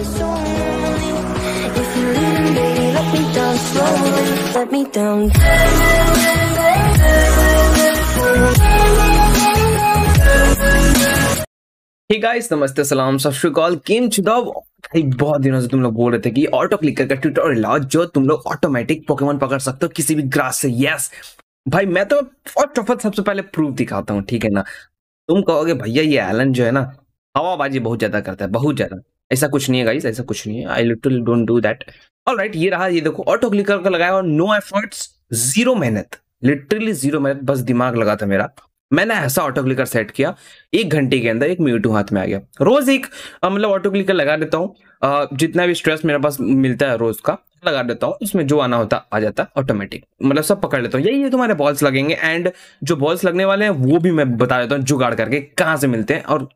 let me down guys नमस्ते सलाम game भाई बहुत दिनों से तुम लोग बोल रहे थे कि ऑटो क्लिकर का ट्यूटोरियल आओ जो तुम लोग ऑटोमेटिक पोकेमोन पकड़ सकते हो किसी भी ग्रास से यस भाई मैं तो फर्स्ट ऑफ ऑल सबसे पहले प्रूफ दिखाता हूँ ठीक है ना तुम कहोगे भैया ये एलन जो है ना हवाबाजी बहुत ज्यादा करता है बहुत ज्यादा ऐसा कुछ नहीं है गाइज ऐसा कुछ नहीं है I little don't do that all right ये रहा ये देखो ऑटो क्लिक करके लगाया और नो एफर्ट्स जीरो मेहनत लिटरली जीरो मेहनत बस दिमाग लगा था मेरा मैंने ऐसा ऑटो क्लिकर सेट किया एक घंटे के अंदर एक म्यूटू हाथ में आ गया रोज एक मतलब ऑटो क्लिकर लगा देता हूँ जितना भी स्ट्रेस मेरे पास मिलता है रोज का लगा देता हूँ उसमें जो आना होता आ जाता है ऑटोमेटिक मतलब सब पकड़ लेता हूँ यही है तुम्हारे बॉल्स लगेंगे एंड जो बॉल्स लगने वाले हैं वो भी मैं बता देता हूँ जुगाड़ करके कहाँ से मिलते हैं और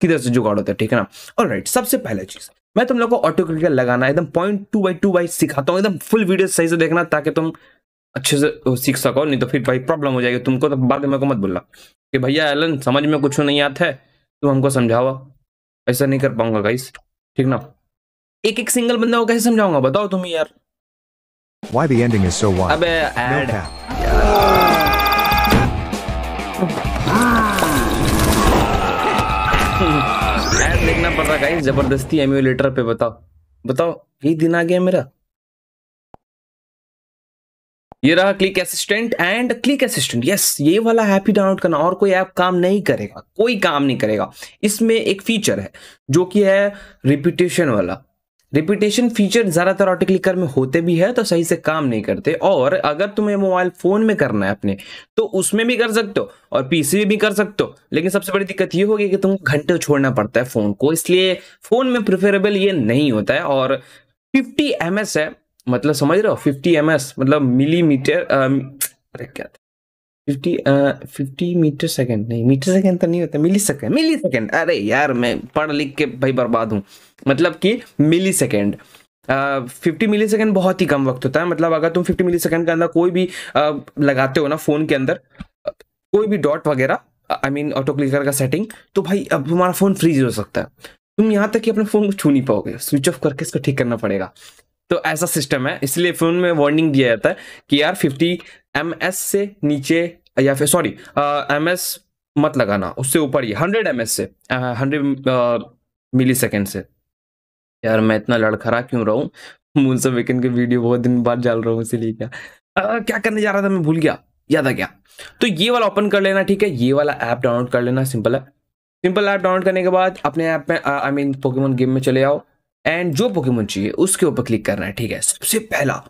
किधर से जुगाड़ होता है ठीक है ना और राइट सबसे पहले चीज मैं तुम लोग को ऑटो क्रिकेट लगाना एकदम point two by two by सिखाता हूँ एकदम फुल वीडियो सही से देखना ताकि तुम अच्छे से सीख सको नहीं तो फिर भाई प्रॉब्लम हो जाएगी तुमको तो बाद में को मत बोलना कि भैया एलन समझ में कुछ नहीं आता है तुम हमको समझाओ ऐसा नहीं कर पाऊंगा गाइस ठीक ना एक एक सिंगल बंदा को कैसे समझाऊंगा बताओ तुम यार Why the ending is so wild? अबे ad. No पर रहा गाइस जबरदस्ती एम्यूलेटर पे बताओ बताओ यही दिन आ गया मेरा ये रहा click assistant and click assistant yes ये वाला हैप्पी डाउनलोड करना और कोई ऐप काम नहीं करेगा कोई काम नहीं करेगा इसमें एक फीचर है जो कि है रिपीटेशन वाला रिपीटेशन फीचर ज़्यादातर ऑटो क्लिकर में होते भी है तो सही से काम नहीं करते और अगर तुम्हें मोबाइल फ़ोन में करना है अपने तो उसमें भी कर सकते हो और पीसी में भी कर सकते हो लेकिन सबसे बड़ी दिक्कत ये होगी कि तुम घंटे छोड़ना पड़ता है फ़ोन को इसलिए फ़ोन में प्रेफरेबल ये नहीं होता है और फिफ्टी एम है मतलब समझ रहे हो फिफ्टी एम मतलब मिलीमीटर अरे क्या फिफ्टी फिफ्टी मीटर सेकेंड नहीं मीटर सेकेंड तो नहीं होता मिली सेकेंड मिली सेकेंड अरे यार मैं पढ़ लिख के भाई बर्बाद हूँ मतलब कि millisecond fifty millisecond बहुत ही कम वक्त होता है मतलब अगर तुम फिफ्टी मिली सेकेंड के अंदर कोई भी uh, लगाते हो ना फ़ोन के अंदर कोई भी डॉट वगैरह आई मीन ऑटो क्लिकर का सेटिंग तो भाई अब तुम्हारा फ़ोन फ्रीज हो सकता है तुम यहाँ तक कि अपने फ़ोन को छू नहीं पाओगे स्विच ऑफ करके इसको ठीक करना पड़ेगा तो ऐसा सिस्टम है इसलिए फोन में वार्निंग दिया जाता है कि यार 50 एम से नीचे या फिर सॉरी एम एस मत लगाना उससे ऊपर ही हंड्रेड एम से हंड्रेड मिली सेकेंड से यार मैं इतना लड़खड़ा क्यों रहा हूँ मूनसा वीकेंड के वीडियो बहुत दिन बाद डाल रहा हूँ इसीलिए क्या आ, क्या करने जा रहा था मैं भूल गया याद आ गया तो ये वाला ओपन कर लेना ठीक है ये वाला ऐप डाउनलोड कर लेना सिंपल है सिंपल ऐप डाउनलोड करने के बाद अपने ऐप में आई मीन पोकेमोन गेम में चले जाओ एंड जो पोकेमोन चाहिए उसके ऊपर क्लिक करना है ठीक है सबसे पहला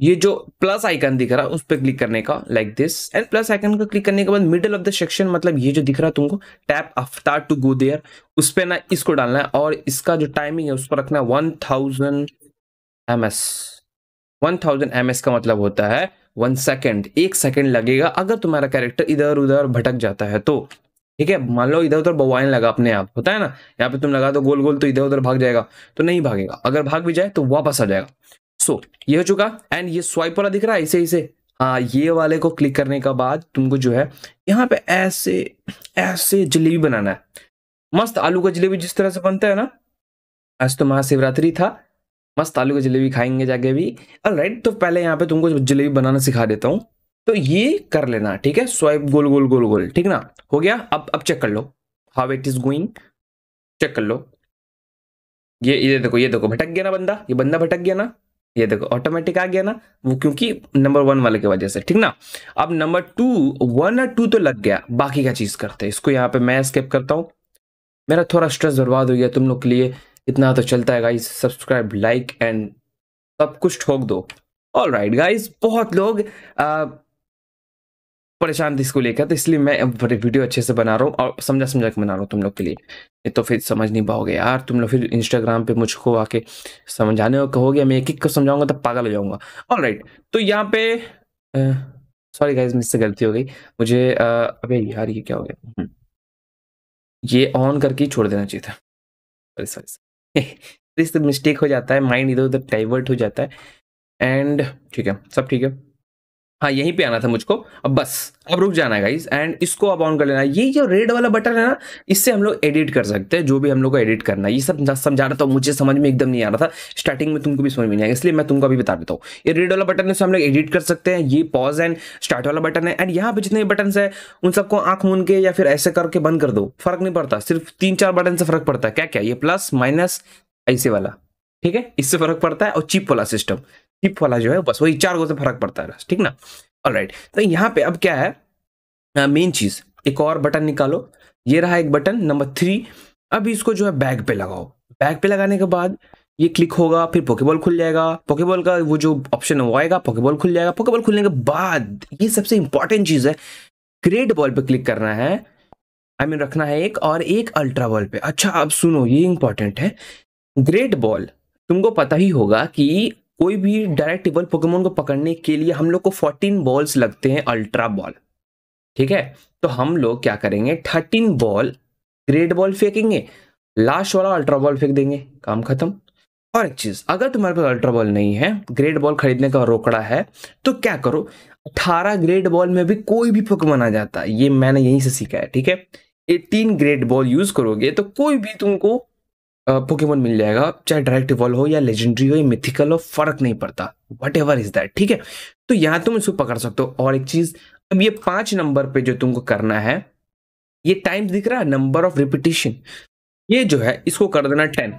ये जो प्लस आइकन दिख रहा है उस पर क्लिक करने का like this and plus icon को क्लिक करने के बाद मिडिल ऑफ द सेक्शन मतलब ये जो दिख रहा है तुमको tap after to go there उस पर ना इसको डालना है और इसका जो टाइमिंग है उस पर रखना है one thousand M S one thousand M S का मतलब होता है वन सेकेंड एक सेकेंड लगेगा अगर तुम्हारा कैरेक्टर इधर उधर भटक जाता है तो ठीक है मान लो इधर उधर बवाइन लगा अपने आप होता है ना यहाँ पे तुम लगा दो गोल गोल तो इधर उधर भाग जाएगा तो नहीं भागेगा अगर भाग भी जाए तो वापस आ जाएगा सो ये हो चुका एंड ये स्वाइप वाला दिख रहा है इसे इसे आ, हाँ, ये वाले को क्लिक करने का बाद तुमको जो है यहाँ पे ऐसे ऐसे जलेबी बनाना है मस्त आलू का जलेबी जिस तरह से बनता है ना आज तो महाशिवरात्रि था मस्त आलू का जलेबी खाएंगे जाके भी राइट तो पहले यहाँ पे तुमको जलेबी बनाना सिखा देता हूँ तो ये कर लेना ठीक है स्वाइप गोल गोल गोल गोल ठीक ना हो गया अब अब चेक कर लो how it is going check कर लो ये ये देखो ये देखो भटक गया ना बंदा ये बंदा भटक गया ना ये देखो ऑटोमेटिक आ गया ना वो क्योंकि नंबर वन वाले की वजह से ठीक ना अब नंबर टू वन और टू तो लग गया बाकी का चीज करते हैं इसको यहाँ पे मैं स्केप करता हूँ मेरा थोड़ा स्ट्रेस बर्बाद हो गया तुम लोग के लिए इतना तो चलता है गाइज सब्सक्राइब लाइक एंड सब कुछ ठोक दो ऑल राइट गाइज बहुत लोग आ, परेशान थी इसको लेकर तो इसलिए मैं वीडियो अच्छे से बना रहा हूँ और समझा समझा के बना रहा हूँ तुम लोग के लिए ये तो फिर समझ नहीं पाओगे यार तुम लोग फिर इंस्टाग्राम पे मुझको आके समझाने को कहोगे मैं एक एक को समझाऊंगा तो पागल हो जाऊंगा ऑल राइट तो यहाँ पे सॉरी गाइज मुझसे गलती हो गई मुझे आ, अबे यार ये क्या हो गया हम्म। ये ऑन करके छोड़ देना चाहिए था सॉरी सॉरी मिस्टेक हो जाता है माइंड इधर उधर डाइवर्ट हो जाता है एंड ठीक है सब ठीक है हाँ यहीं पे आना था मुझको अब बस अब रुक जाना गाइज एंड इसको अब ऑन कर लेना ये जो रेड वाला बटन है ना इससे हम लोग एडिट कर सकते हैं जो भी हम लोग को एडिट करना है ये सब समझा रहा था मुझे समझ में एकदम नहीं आ रहा था स्टार्टिंग में तुमको भी समझ में नहीं आया इसलिए मैं तुमको अभी बता देता हूँ ये रेड वाला बटन इससे हम लोग एडिट कर सकते हैं ये पॉज एंड स्टार्ट वाला बटन है एंड यहाँ पर जितने बटन है उन सबको आंख मून के या फिर ऐसे करके बंद कर दो फर्क नहीं पड़ता सिर्फ तीन चार बटन से फर्क पड़ता है क्या क्या ये प्लस माइनस ऐसे वाला ठीक है इससे फर्क पड़ता है और चिप वाला सिस्टम हिप वाला जो है बस वही चार गो से फर्क पड़ता है बस ठीक ना ऑल राइट तो यहाँ पे अब क्या है मेन चीज एक और बटन निकालो ये रहा एक बटन नंबर थ्री अब इसको जो है बैग पे लगाओ बैग पे लगाने के बाद ये क्लिक होगा फिर पोकेबॉल खुल जाएगा पोकेबॉल का वो जो ऑप्शन है वो आएगा पोकेबॉल खुल जाएगा पोकेबॉल खुलने के बाद ये सबसे इंपॉर्टेंट चीज़ है ग्रेट बॉल पे क्लिक करना है आई I मीन mean, रखना है एक और एक अल्ट्रा बॉल पे अच्छा अब सुनो ये इंपॉर्टेंट है ग्रेट बॉल तुमको पता ही होगा कि कोई भी डायरेक्ट इवल पोकेमोन को पकड़ने के लिए हम लोग को 14 बॉल्स लगते हैं अल्ट्रा बॉल ठीक है तो हम लोग क्या करेंगे थर्टीन बॉल ग्रेट बॉल फेंकेंगे लास्ट वाला अल्ट्रा बॉल फेंक देंगे काम खत्म और एक चीज अगर तुम्हारे पास अल्ट्रा बॉल नहीं है ग्रेट बॉल खरीदने का रोकड़ा है तो क्या करो अठारह ग्रेट बॉल में भी कोई भी पोकेमोन आ जाता है ये मैंने यहीं से सीखा है ठीक है तीन ग्रेट बॉल यूज करोगे तो कोई भी तुमको पोकेमोन मिल जाएगा चाहे डायरेक्ट इवॉल्व हो या लेजेंडरी हो या मिथिकल हो फर्क नहीं पड़ता वट एवर इज दैट ठीक है तो यहाँ तुम इसको पकड़ सकते हो और एक चीज अब ये पांच नंबर पे जो तुमको करना है ये टाइम दिख रहा है नंबर ऑफ रिपीटेशन ये जो है इसको कर देना टेन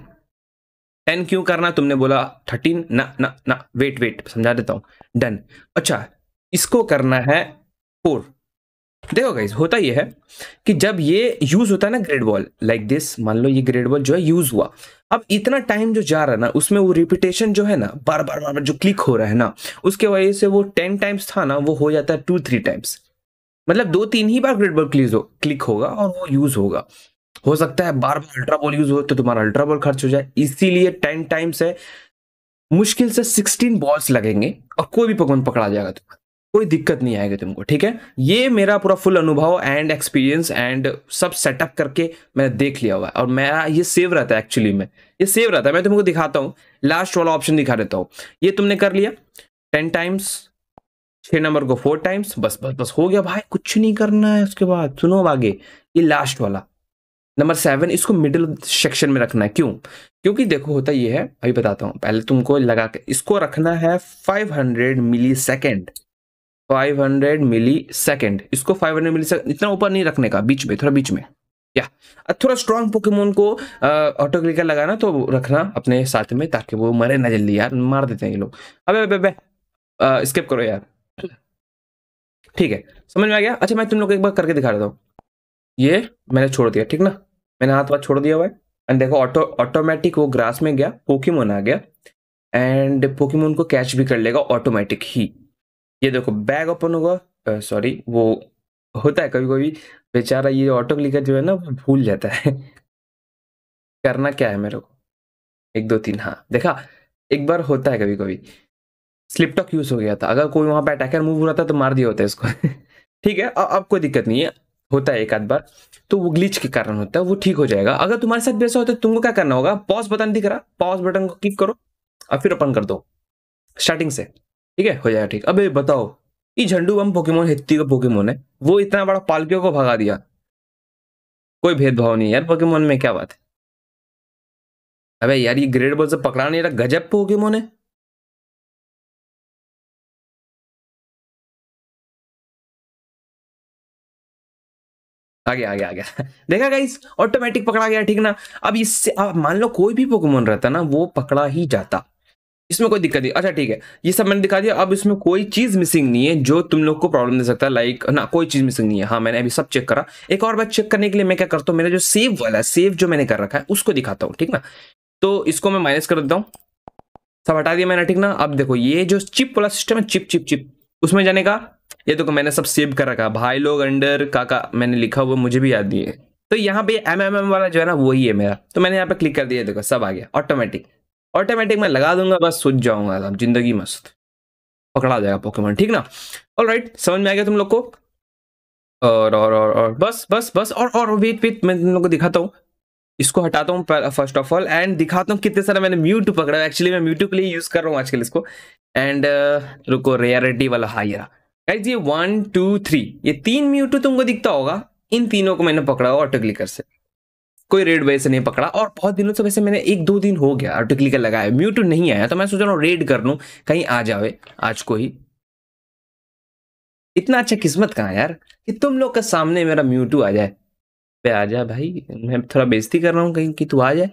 टेन क्यों करना तुमने बोला थर्टीन ना ना ना वेट वेट समझा देता हूं डन अच्छा इसको करना है फोर देखो गाइज होता यह है कि जब ये यूज होता है ना ग्रेड बॉल लाइक दिस मान लो ये ग्रेड बॉल जो है यूज हुआ अब इतना टाइम जो जा रहा है ना उसमें वो रिपीटेशन जो है ना बार बार बार बार जो क्लिक हो रहा है ना उसके वजह से वो टेन टाइम्स था ना वो हो जाता है टू थ्री टाइम्स मतलब दो तीन ही बार ग्रेड बॉल क्लीज हो क्लिक होगा और वो यूज होगा हो सकता है बार बार अल्ट्रा बॉल यूज हो तो तुम्हारा अल्ट्रा बॉल खर्च हो जाए इसीलिए टेन टाइम्स है मुश्किल से सिक्सटीन बॉल्स लगेंगे और कोई भी पकवान पकड़ा जाएगा तुम्हारा कोई दिक्कत नहीं आएगी तुमको ठीक है ये मेरा पूरा फुल अनुभव एंड एक्सपीरियंस एंड सब सेटअप करके मैंने देख लिया हुआ है और मेरा ये सेव रहता है एक्चुअली में ये सेव रहता है मैं तुमको दिखाता हूँ लास्ट वाला ऑप्शन दिखा देता हूँ ये तुमने कर लिया टेन टाइम्स छः नंबर को फोर टाइम्स बस बस बस हो गया भाई कुछ नहीं करना है उसके बाद सुनो आगे ये लास्ट वाला नंबर सेवन इसको मिडिल सेक्शन में रखना है क्यों क्योंकि देखो होता ये है अभी बताता हूँ पहले तुमको लगा के इसको रखना है five hundred millisecond 500 millisecond इसको 500 मिली सेकेंड इतना ऊपर नहीं रखने का बीच में थोड़ा बीच में या थोड़ा स्ट्रॉन्ग पोकेमोन को ऑटो क्लिकर लगाना तो रखना अपने साथ में ताकि वो मरे ना जल्दी यार मार देते हैं ये लोग अबे अबे अबे स्किप करो यार ठीक है समझ में आ गया अच्छा मैं तुम लोग एक बार करके दिखा देता हूँ ये मैंने छोड़ दिया ठीक ना मैंने हाथ वाथ छोड़ दिया हुआ है एंड देखो ऑटो ऑटोमेटिक वो ग्रास में गया पोकीमोन आ गया एंड पोकीमोन को कैच भी कर लेगा ऑटोमेटिक ही ये देखो बैग ओपन होगा सॉरी वो होता है कभी कभी बेचारा ये ऑटो क्लिकर जो है ना भूल जाता है करना क्या है मेरे को एक दो तीन हाँ देखा एक बार होता है कभी कभी स्लिप टॉक यूज हो गया था अगर कोई वहां पर अटैकर मूव हो रहा था तो मार दिया होता है इसको ठीक है अब कोई दिक्कत नहीं है होता है एक आध बार तो वो ग्लिच के कारण होता है वो ठीक हो जाएगा अगर तुम्हारे साथ बेसा ऐसा होता है तुमको क्या करना होगा पॉज बटन दिख रहा पॉज बटन को क्लिक करो और फिर ओपन कर दो स्टार्टिंग से ठीक है हो जाएगा ठीक अबे बताओ ये झंडू बम पोकेमोन हित्ती का पोकेमोन है वो इतना बड़ा पालकियों को भगा दिया कोई भेदभाव नहीं यार पोकेमोन में क्या बात है अबे यार ये ग्रेड बॉल से पकड़ा नहीं रहा गजब पोकेमोन है आ गया आ गया आ गया देखा गाइस ऑटोमेटिक पकड़ा गया ठीक ना अब इससे आप मान लो कोई भी पोकेमोन रहता ना वो पकड़ा ही जाता इसमें कोई दिक्कत नहीं अच्छा ठीक है ये सब मैंने दिखा दिया अब इसमें कोई चीज़ मिसिंग नहीं है जो तुम लोग को प्रॉब्लम दे सकता है लाइक ना कोई चीज़ मिसिंग नहीं है हाँ मैंने अभी सब चेक करा एक और बार चेक करने के लिए मैं क्या करता हूँ मेरा जो सेव वाला है सेव जो मैंने कर रखा है उसको दिखाता हूँ ठीक ना तो इसको मैं माइनस कर देता हूँ सब हटा दिया मैंने ठीक ना अब देखो ये जो चिप वाला सिस्टम है चिप चिप चिप उसमें जाने का ये देखो मैंने सब सेव कर रखा भाई लोग अंडर काका मैंने लिखा हुआ मुझे भी याद नहीं है तो यहाँ पे एम एम एम वाला जो है ना वही है मेरा तो मैंने यहाँ पे क्लिक कर दिया देखो सब आ गया ऑटोमेटिक ऑटोमेटिक मैं लगा दूंगा बस सुझ जाऊंगा एकदम जिंदगी मस्त पकड़ा जाएगा पोकेमोन ठीक ना और राइट समझ में आ गया तुम लोग को और और और और बस बस बस और और वेट वेट मैं तुम लोग को दिखाता हूँ इसको हटाता हूँ फर्स्ट ऑफ ऑल एंड दिखाता हूँ कितने सारा मैंने म्यूट पकड़ा एक्चुअली मैं म्यूटू के लिए यूज़ कर रहा हूँ आजकल इसको एंड uh, रुको रेयरिटी वाला हाइरा गाइज ये वन टू थ्री ये तीन म्यूटू तुमको दिखता होगा इन तीनों को मैंने पकड़ा हुआ ऑटो क्लिकर से कोई रेड वैसे नहीं पकड़ा और बहुत दिनों से वैसे मैंने एक दो दिन हो गया आर्टिकली का लगाया म्यूट नहीं आया तो मैं सोच रहा हूँ रेड कर लूँ कहीं आ जावे आज को ही इतना अच्छा किस्मत कहाँ यार कि तुम लोग के सामने मेरा म्यूटू आ जाए पे आ जा भाई मैं थोड़ा बेइज्जती कर रहा हूँ कहीं कि तू आ जाए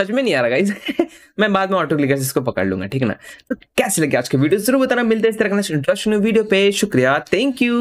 सच में नहीं आ रहा गाइज मैं बाद में ऑटो क्लिकर से इसको पकड़ लूंगा ठीक ना तो कैसे लगे आज के वीडियो जरूर बताना मिलते इस तरह का इंटरेस्टिंग वीडियो पे शुक्रिया थैंक यू